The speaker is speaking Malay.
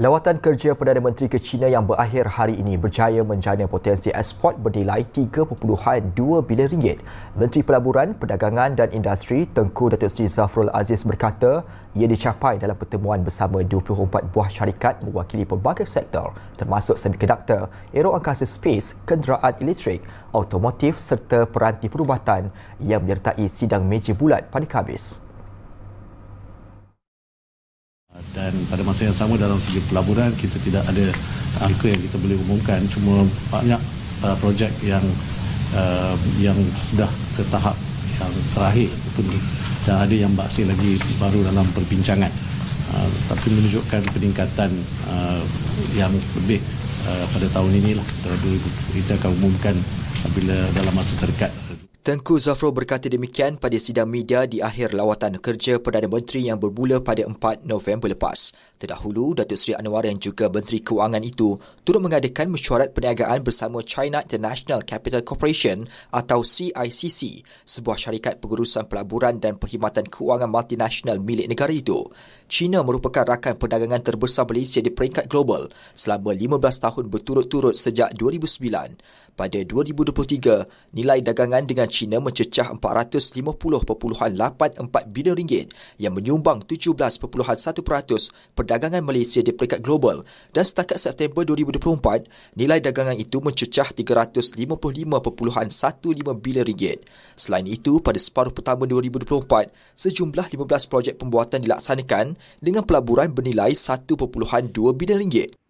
Lawatan kerja Perdana Menteri ke China yang berakhir hari ini berjaya menjana potensi ekspor bernilai 3.2 bilion ringgit. Menteri Pelaburan, Perdagangan dan Industri Tengku Datuk Seri Zafrul Aziz berkata ia dicapai dalam pertemuan bersama 24 buah syarikat mewakili pelbagai sektor termasuk semiconductor, aero angkasa space, kenderaan elektrik, automotif serta peranti perubatan yang menyertai sidang meja bulat pada Khamis. dan pada masa yang sama dalam segi pelaburan kita tidak ada angka yang kita boleh umumkan cuma banyak uh, projek yang uh, yang sudah ke tahap yang terakhir pun dan ada yang masih lagi baru dalam perbincangan uh, tapi menunjukkan peningkatan uh, yang lebih uh, pada tahun inilah kita akan umumkan bila dalam masa terdekat Tengku Zafro berkata demikian pada sidang media di akhir lawatan kerja Perdana Menteri yang bermula pada 4 November lepas. Terdahulu, Datuk Seri Anwar yang juga Menteri kewangan itu turut mengadakan mesyuarat perniagaan bersama China International Capital Corporation atau CICC, sebuah syarikat pengurusan pelaburan dan perkhidmatan kewangan multinasional milik negara itu. China merupakan rakan perdagangan terbesar Malaysia di peringkat global selama 15 tahun berturut-turut sejak 2009. Pada 2023, nilai dagangan dengan China mencecah 450.84 bilion ringgit yang menyumbang 17.1% perdagangan Malaysia di peringkat global dan setakat September 2024, nilai dagangan itu mencecah 355.15 bilion ringgit. Selain itu, pada separuh pertama 2024, sejumlah 15 projek pembuatan dilaksanakan dengan pelaburan bernilai 1.2 bilion ringgit.